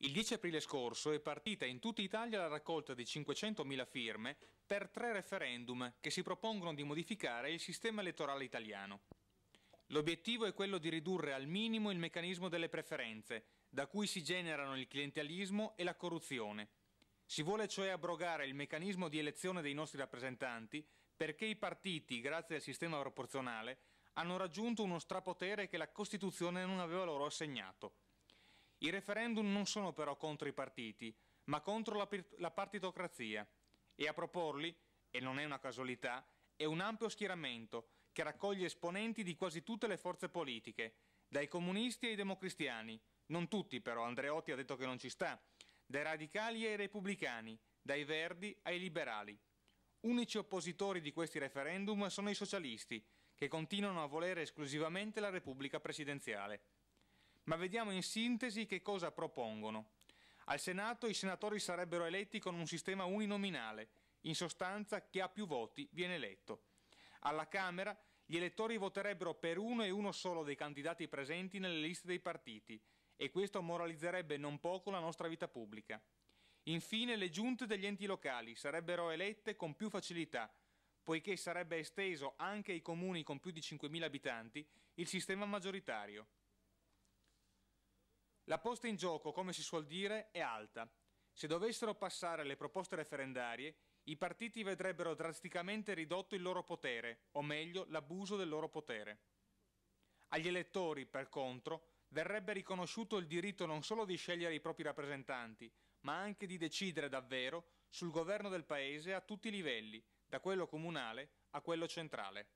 Il 10 aprile scorso è partita in tutta Italia la raccolta di 500.000 firme per tre referendum che si propongono di modificare il sistema elettorale italiano. L'obiettivo è quello di ridurre al minimo il meccanismo delle preferenze, da cui si generano il clientelismo e la corruzione. Si vuole cioè abrogare il meccanismo di elezione dei nostri rappresentanti perché i partiti, grazie al sistema proporzionale, hanno raggiunto uno strapotere che la Costituzione non aveva loro assegnato. I referendum non sono però contro i partiti, ma contro la, la partitocrazia e a proporli, e non è una casualità, è un ampio schieramento che raccoglie esponenti di quasi tutte le forze politiche, dai comunisti ai democristiani, non tutti però, Andreotti ha detto che non ci sta, dai radicali ai repubblicani, dai verdi ai liberali. Unici oppositori di questi referendum sono i socialisti, che continuano a volere esclusivamente la Repubblica presidenziale ma vediamo in sintesi che cosa propongono. Al Senato i senatori sarebbero eletti con un sistema uninominale, in sostanza chi ha più voti viene eletto. Alla Camera gli elettori voterebbero per uno e uno solo dei candidati presenti nelle liste dei partiti e questo moralizzerebbe non poco la nostra vita pubblica. Infine le giunte degli enti locali sarebbero elette con più facilità, poiché sarebbe esteso anche ai comuni con più di 5.000 abitanti il sistema maggioritario. La posta in gioco, come si suol dire, è alta. Se dovessero passare le proposte referendarie, i partiti vedrebbero drasticamente ridotto il loro potere, o meglio l'abuso del loro potere. Agli elettori, per contro, verrebbe riconosciuto il diritto non solo di scegliere i propri rappresentanti, ma anche di decidere davvero sul governo del Paese a tutti i livelli, da quello comunale a quello centrale.